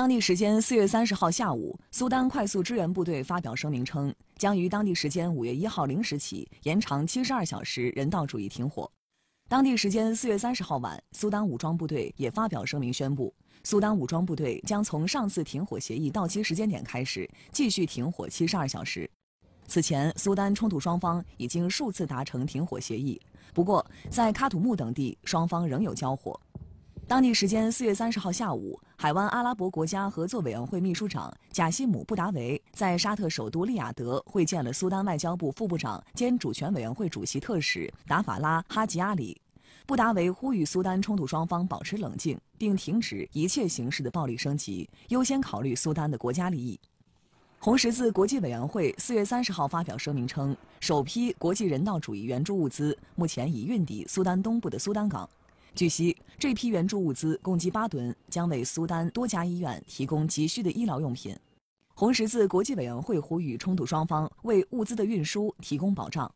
当地时间四月三十号下午，苏丹快速支援部队发表声明称，将于当地时间五月一号零时起延长七十二小时人道主义停火。当地时间四月三十号晚，苏丹武装部队也发表声明宣布，苏丹武装部队将从上次停火协议到期时间点开始继续停火七十二小时。此前，苏丹冲突双方已经数次达成停火协议，不过在喀土穆等地，双方仍有交火。当地时间四月三十号下午，海湾阿拉伯国家合作委员会秘书长贾希姆·布达维在沙特首都利雅得会见了苏丹外交部副部长兼主权委员会主席特使达法拉·哈吉阿里。布达维呼吁苏丹冲突双方保持冷静，并停止一切形式的暴力升级，优先考虑苏丹的国家利益。红十字国际委员会四月三十号发表声明称，首批国际人道主义援助物资目前已运抵苏丹东部的苏丹港。据悉，这批援助物资共计八吨，将为苏丹多家医院提供急需的医疗用品。红十字国际委员会呼吁冲突双方为物资的运输提供保障。